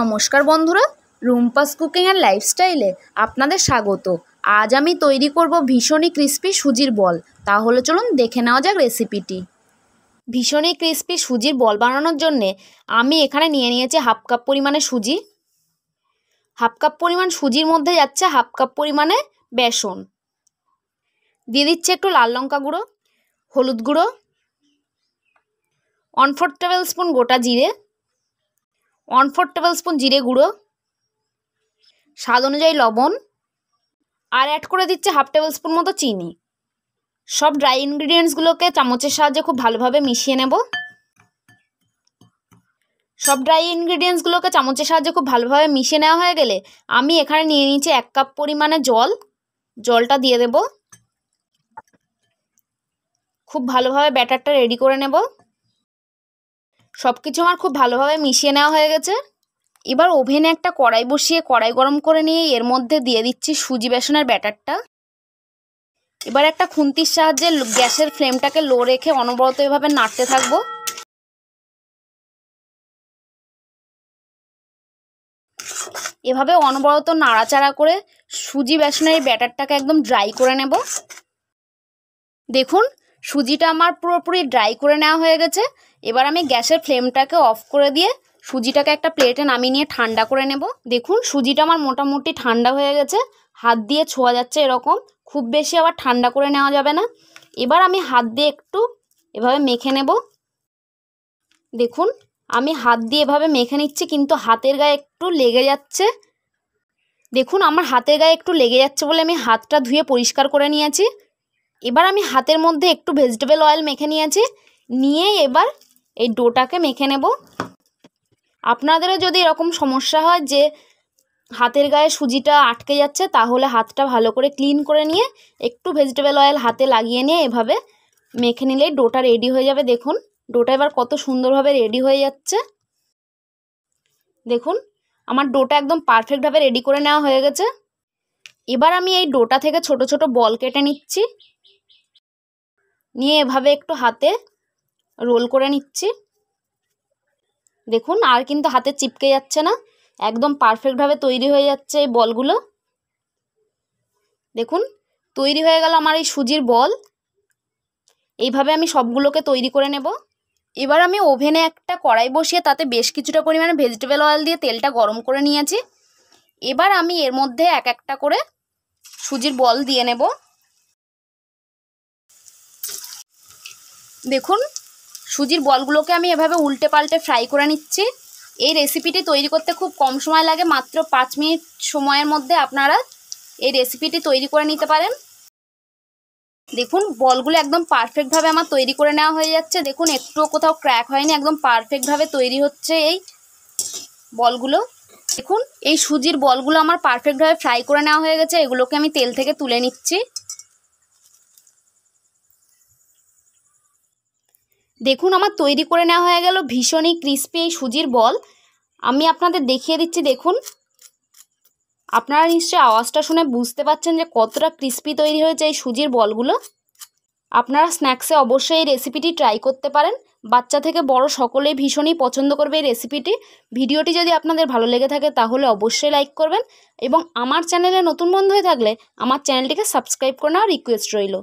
নমস্কার বন্ধুরা রুম্পাস cooking and লাইফস্টাইলে আপনাদের স্বাগত আজ আমি তৈরি করব ভীষণই ক্রিস্পি সুজির বল তাহলে চলুন দেখে নেওয়া যাক রেসিপিটি ভীষণই ক্রিস্পি সুজির বল বানানোর জন্যে আমি এখানে নিয়ে নিয়েছি হাফ কাপ পরিমাণে সুজি হাফ কাপ পরিমাণ সুজির মধ্যে যাচ্ছে হাফ কাপ পরিমাণে বেসন দিয়ে দিচ্ছে একটু লাল লঙ্কা গুঁড়ো হলুদ গুঁড়ো ওয়ান ফোর টেবিল স্পুন গোটা জিরে ওয়ান ফোর টেবিল স্পুন জিরে গুঁড়ো স্বাদ অনুযায়ী লবণ আর অ্যাড করে দিচ্ছে হাফ টেবিল স্পুন মতো চিনি সব ড্রাই ইনগ্রিডিয়েন্টসগুলোকে চামচের সাহায্যে খুব ভালোভাবে মিশিয়ে নেব সব ড্রাই ইনগ্রিডিয়েন্টসগুলোকে চামচের সাহায্যে খুব ভালোভাবে মিশিয়ে নেওয়া হয়ে গেলে আমি এখানে নিয়ে নিচ্ছি এক কাপ পরিমাণে জল জলটা দিয়ে দেব খুব ভালোভাবে ব্যাটারটা রেডি করে নেব সব কিছু আমার খুব ভালোভাবে মিশিয়ে নেওয়া হয়ে গেছে এবার ওভেনে একটা কড়াই বসিয়ে কড়াই গরম করে নিয়ে এর মধ্যে দিয়ে দিচ্ছি সুজি বেসনের ব্যাটারটা এবার একটা খুন্তির সাহায্যে গ্যাসের ফ্লেমটাকে লো রেখে অনবরত এভাবে নাড়তে থাকবো এভাবে অনবরত নাড়াচাড়া করে সুজি বেসনের ব্যাটারটাকে একদম ড্রাই করে নেব দেখুন সুজিটা আমার পুরোপুরি ড্রাই করে নেওয়া হয়ে গেছে এবার আমি গ্যাসের ফ্লেমটাকে অফ করে দিয়ে সুজিটাকে একটা প্লেটে নামিয়ে নিয়ে ঠান্ডা করে নেব দেখুন সুজিটা আমার মোটামুটি ঠান্ডা হয়ে গেছে হাত দিয়ে ছোঁয়া যাচ্ছে এরকম খুব বেশি আবার ঠান্ডা করে নেওয়া যাবে না এবার আমি হাত দিয়ে একটু এভাবে মেখে নেব দেখুন আমি হাত দিয়ে এভাবে মেখে নিচ্ছি কিন্তু হাতের গায়ে একটু লেগে যাচ্ছে দেখুন আমার হাতের গায়ে একটু লেগে যাচ্ছে বলে আমি হাতটা ধুয়ে পরিষ্কার করে নিয়েছি এবার আমি হাতের মধ্যে একটু ভেজিটেবল অয়েল মেখে নিয়েছি নিয়ে এবার এই ডোটাকে মেখে নেব আপনাদেরও যদি এরকম সমস্যা হয় যে হাতের গায়ে সুজিটা আটকে যাচ্ছে তাহলে হাতটা ভালো করে ক্লিন করে নিয়ে একটু ভেজিটেবল অয়েল হাতে লাগিয়ে নিয়ে এভাবে মেখে নিলেই ডোটা রেডি হয়ে যাবে দেখুন ডোটা এবার কত সুন্দরভাবে রেডি হয়ে যাচ্ছে দেখুন আমার ডোটা একদম পারফেক্টভাবে রেডি করে নেওয়া হয়ে গেছে এবার আমি এই ডোটা থেকে ছোট ছোট বল কেটে নিচ্ছি নিয়ে এভাবে একটু হাতে রোল করে নিচ্ছি দেখুন আর কিন্তু হাতে চিপকে যাচ্ছে না একদম পারফেক্টভাবে তৈরি হয়ে যাচ্ছে এই বলগুলো দেখুন তৈরি হয়ে গেল আমার এই সুজির বল এইভাবে আমি সবগুলোকে তৈরি করে নেব এবার আমি ওভেনে একটা কড়াই বসিয়ে তাতে বেশ কিছুটা পরিমাণে ভেজিটেবল অয়েল দিয়ে তেলটা গরম করে নিয়েছি এবার আমি এর মধ্যে এক একটা করে সুজির বল দিয়ে নেবো দেখুন সুজির বলগুলোকে আমি এভাবে উল্টে পাল্টে ফ্রাই করে নিচ্ছি এই রেসিপিটি তৈরি করতে খুব কম সময় লাগে মাত্র পাঁচ মিনিট সময়ের মধ্যে আপনারা এই রেসিপিটি তৈরি করে নিতে পারেন দেখুন বলগুলো একদম পারফেক্টভাবে আমার তৈরি করে নেওয়া হয়ে যাচ্ছে দেখুন একটুও কোথাও ক্র্যাক হয়নি একদম পারফেক্টভাবে তৈরি হচ্ছে এই বলগুলো দেখুন এই সুজির বলগুলো আমার পারফেক্টভাবে ফ্রাই করে নেওয়া হয়ে গেছে এগুলোকে আমি তেল থেকে তুলে নিচ্ছি দেখুন আমার তৈরি করে নেওয়া হয়ে গেল ভীষণই ক্রিস্পি এই সুজির বল আমি আপনাদের দেখিয়ে দিচ্ছি দেখুন আপনারা নিশ্চয়ই আওয়াজটা শুনে বুঝতে পাচ্ছেন যে কতটা ক্রিস্পি তৈরি হয়েছে এই সুজির বলগুলো আপনারা স্ন্যাক্সে অবশ্যই এই রেসিপিটি ট্রাই করতে পারেন বাচ্চা থেকে বড় সকলেই ভীষণই পছন্দ করবে এই রেসিপিটি ভিডিওটি যদি আপনাদের ভালো লেগে থাকে তাহলে অবশ্যই লাইক করবেন এবং আমার চ্যানেলে নতুন বন্ধ হয়ে থাকলে আমার চ্যানেলটিকে সাবস্ক্রাইব করে নেওয়ার রিকোয়েস্ট রইল